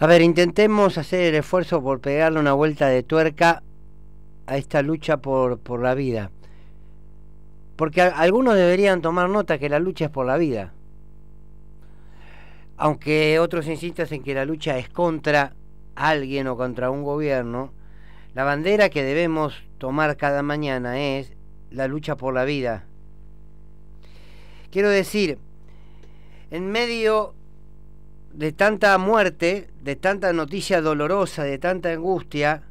A ver, intentemos hacer el esfuerzo por pegarle una vuelta de tuerca a esta lucha por, la vida. Porque algunos deberían tomar nota que la lucha es por la vida. Aunque otros insistan en que la lucha es contra alguien o contra un gobierno, la bandera que debemos tomar cada mañana es la lucha por la vida. Quiero decir, en medio de tanta muerte, de tanta noticia dolorosa, de tanta angustia,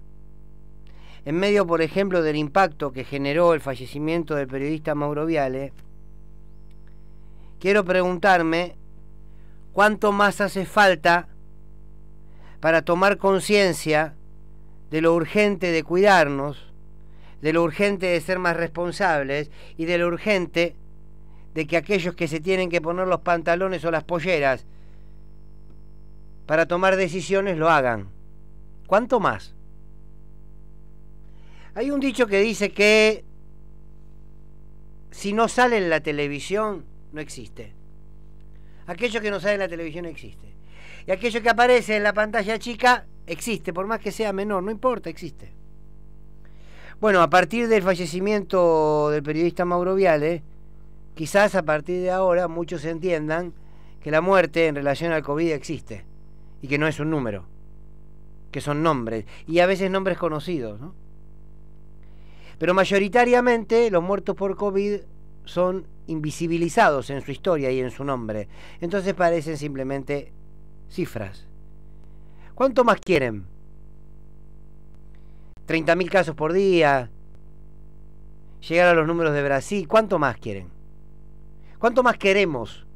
en medio, por ejemplo, del impacto que generó el fallecimiento del periodista Mauro Viale, quiero preguntarme cuánto más hace falta para tomar conciencia de lo urgente de cuidarnos, de lo urgente de ser más responsables y de lo urgente de que aquellos que se tienen que poner los pantalones o las polleras para tomar decisiones lo hagan. ¿Cuánto más? Hay un dicho que dice que si no sale en la televisión, no existe. Aquello que no sale en la televisión existe. Y aquello que aparece en la pantalla chica, existe, por más que sea menor, no importa, existe. Bueno, a partir del fallecimiento del periodista Mauro Viale, quizás a partir de ahora muchos entiendan que la muerte en relación al COVID existe y que no es un número, que son nombres, y a veces nombres conocidos, Pero mayoritariamente los muertos por COVID son invisibilizados en su historia y en su nombre. Entonces parecen simplemente cifras. ¿Cuánto más quieren? 30.000 casos por día. Llegar a los números de Brasil. ¿Cuánto más quieren? ¿Cuánto más queremos?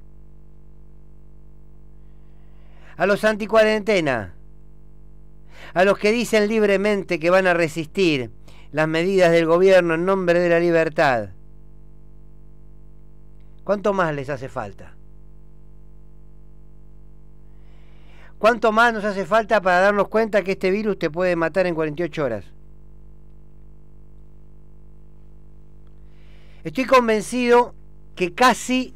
a los anticuarentena, a los que dicen libremente que van a resistir las medidas del gobierno en nombre de la libertad. ¿Cuánto más les hace falta? ¿Cuánto más nos hace falta para darnos cuenta que este virus te puede matar en 48 horas? Estoy convencido que casi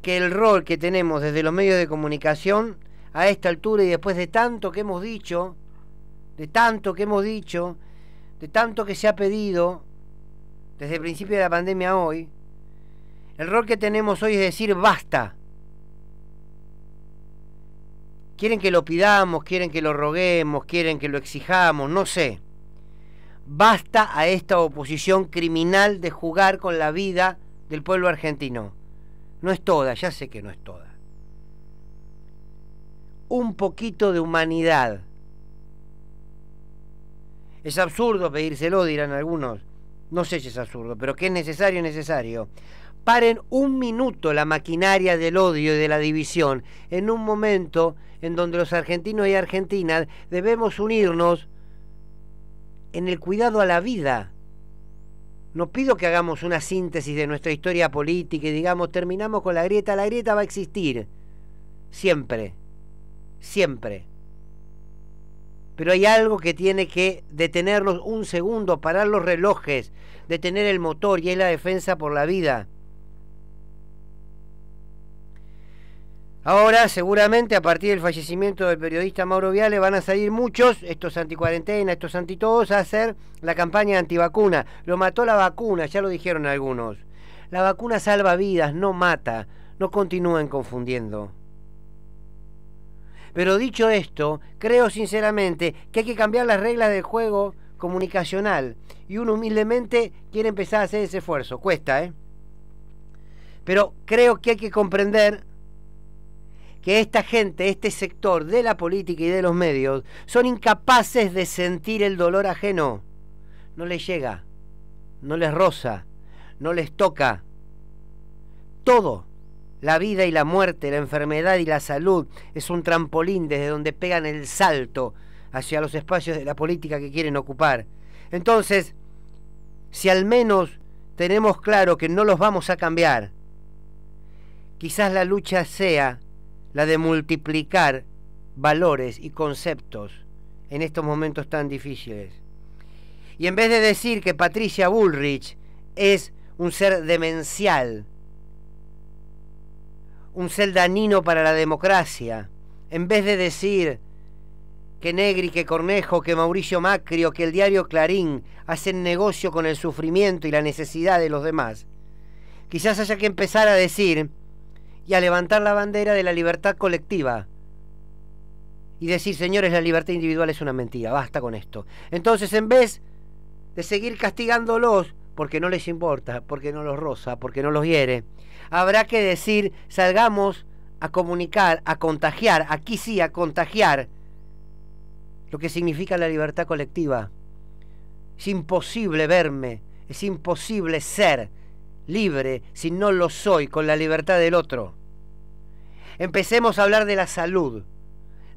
que el rol que tenemos desde los medios de comunicación a esta altura y después de tanto que hemos dicho, de tanto que hemos dicho, de tanto que se ha pedido desde el principio de la pandemia hoy, el rol que tenemos hoy es decir basta. Quieren que lo pidamos, quieren que lo roguemos, quieren que lo exijamos, no sé. Basta a esta oposición criminal de jugar con la vida del pueblo argentino. No es toda, ya sé que no es toda un poquito de humanidad. Es absurdo pedírselo, dirán algunos. No sé si es absurdo, pero que es necesario, es necesario. Paren un minuto la maquinaria del odio y de la división en un momento en donde los argentinos y argentinas debemos unirnos en el cuidado a la vida. No pido que hagamos una síntesis de nuestra historia política y digamos, terminamos con la grieta, la grieta va a existir, siempre siempre. Pero hay algo que tiene que detenerlos un segundo, parar los relojes, detener el motor y es la defensa por la vida. Ahora, seguramente, a partir del fallecimiento del periodista Mauro Viale, van a salir muchos, estos anticuarentena, estos anti a hacer la campaña antivacuna. Lo mató la vacuna, ya lo dijeron algunos. La vacuna salva vidas, no mata. No continúen confundiendo. Pero dicho esto, creo sinceramente que hay que cambiar las reglas del juego comunicacional y uno humildemente quiere empezar a hacer ese esfuerzo. Cuesta, ¿eh? Pero creo que hay que comprender que esta gente, este sector de la política y de los medios, son incapaces de sentir el dolor ajeno. No les llega, no les roza, no les toca. Todo la vida y la muerte, la enfermedad y la salud es un trampolín desde donde pegan el salto hacia los espacios de la política que quieren ocupar. Entonces, si al menos tenemos claro que no los vamos a cambiar, quizás la lucha sea la de multiplicar valores y conceptos en estos momentos tan difíciles. Y en vez de decir que Patricia Bullrich es un ser demencial, un celdanino para la democracia. En vez de decir que Negri, que Cornejo, que Mauricio Macri o que el diario Clarín hacen negocio con el sufrimiento y la necesidad de los demás, quizás haya que empezar a decir y a levantar la bandera de la libertad colectiva y decir, señores, la libertad individual es una mentira, basta con esto. Entonces, en vez de seguir castigándolos porque no les importa, porque no los roza, porque no los hiere. Habrá que decir, salgamos a comunicar, a contagiar, aquí sí, a contagiar, lo que significa la libertad colectiva. Es imposible verme, es imposible ser libre si no lo soy con la libertad del otro. Empecemos a hablar de la salud,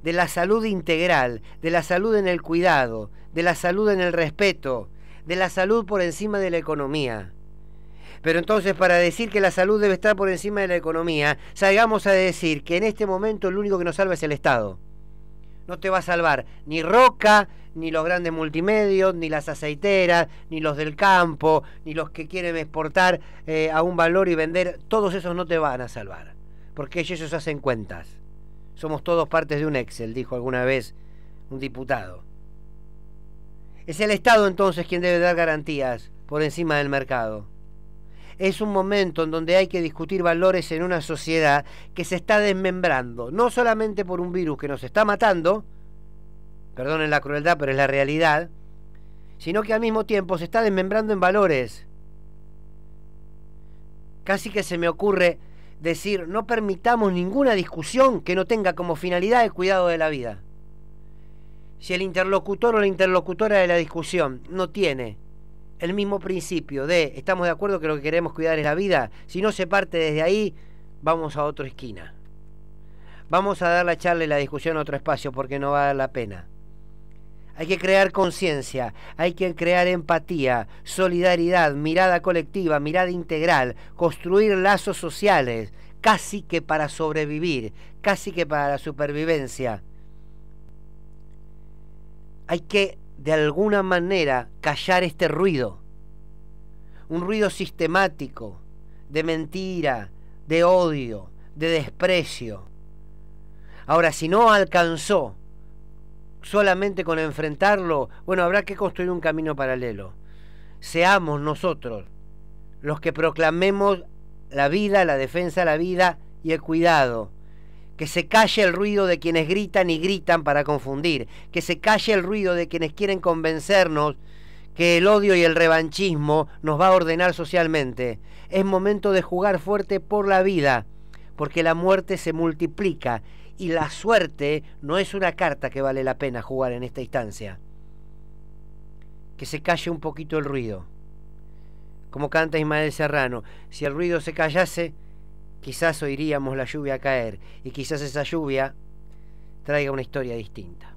de la salud integral, de la salud en el cuidado, de la salud en el respeto, de la salud por encima de la economía. Pero entonces para decir que la salud debe estar por encima de la economía, salgamos a decir que en este momento el único que nos salva es el Estado. No te va a salvar ni Roca, ni los grandes multimedios, ni las aceiteras, ni los del campo, ni los que quieren exportar eh, a un valor y vender. Todos esos no te van a salvar, porque ellos hacen cuentas. Somos todos partes de un Excel, dijo alguna vez un diputado. Es el Estado entonces quien debe dar garantías por encima del mercado. Es un momento en donde hay que discutir valores en una sociedad que se está desmembrando, no solamente por un virus que nos está matando, perdonen la crueldad, pero es la realidad, sino que al mismo tiempo se está desmembrando en valores. Casi que se me ocurre decir, no permitamos ninguna discusión que no tenga como finalidad el cuidado de la vida. Si el interlocutor o la interlocutora de la discusión no tiene el mismo principio de estamos de acuerdo que lo que queremos cuidar es la vida, si no se parte desde ahí, vamos a otra esquina. Vamos a dar la charla y la discusión a otro espacio porque no va a dar la pena. Hay que crear conciencia, hay que crear empatía, solidaridad, mirada colectiva, mirada integral, construir lazos sociales, casi que para sobrevivir, casi que para la supervivencia hay que de alguna manera callar este ruido. Un ruido sistemático, de mentira, de odio, de desprecio. Ahora, si no alcanzó solamente con enfrentarlo, bueno, habrá que construir un camino paralelo. Seamos nosotros los que proclamemos la vida, la defensa de la vida y el cuidado que se calle el ruido de quienes gritan y gritan para confundir, que se calle el ruido de quienes quieren convencernos que el odio y el revanchismo nos va a ordenar socialmente. Es momento de jugar fuerte por la vida, porque la muerte se multiplica y la suerte no es una carta que vale la pena jugar en esta instancia. Que se calle un poquito el ruido. Como canta Ismael Serrano, si el ruido se callase, quizás oiríamos la lluvia caer y quizás esa lluvia traiga una historia distinta.